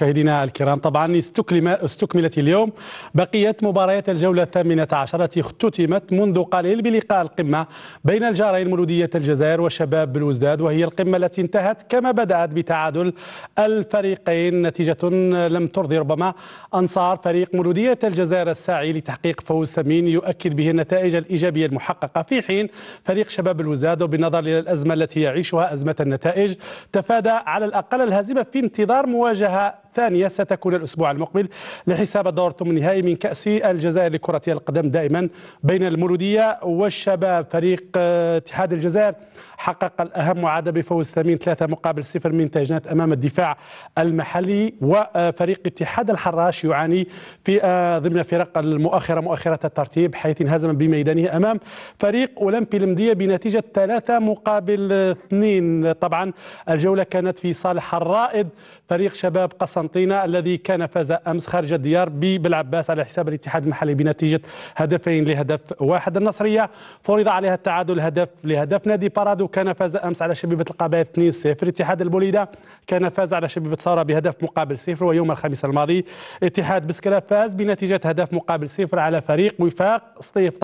مشاهدينا الكرام طبعا استكملت اليوم بقية مباريات الجولة الثامنة عشرة اختتمت منذ قليل بلقاء القمة بين الجارين مولودية الجزائر وشباب بلوزداد وهي القمة التي انتهت كما بدأت بتعادل الفريقين نتيجة لم ترضي ربما أنصار فريق مولودية الجزائر الساعي لتحقيق فوز ثمين يؤكد به النتائج الإيجابية المحققة في حين فريق شباب بلوزداد وبالنظر إلى الأزمة التي يعيشها أزمة النتائج تفادى على الأقل الهزيمة في انتظار مواجهة الثانية ستكون الأسبوع المقبل لحساب الدور الثمن النهائي من كأس الجزائر لكرة القدم دائما بين المولودية والشباب فريق آه، اتحاد الجزائر حقق الأهم وعاد بفوز ثمين ثلاثة مقابل صفر من تاجنات أمام الدفاع المحلي وفريق اتحاد الحراش يعاني في آه، ضمن فرق المؤخرة مؤخرة الترتيب حيث انهزم بميدانه أمام فريق أولمبي المدية بنتيجة ثلاثة مقابل اثنين طبعا الجولة كانت في صالح الرائد فريق شباب قسنطينة الذي كان فاز أمس خارج الديار بالعباس على حساب الاتحاد المحلي بنتيجة هدفين لهدف واحد النصرية فرض عليها التعادل هدف لهدف نادي بارادو كان فاز امس على شبيبه القبائل 2-0 اتحاد البوليده كان فاز على شبيبه ساره بهدف مقابل صفر ويوم الخميس الماضي اتحاد بسكره فاز بنتيجه هدف مقابل صفر على فريق وفاق سطيف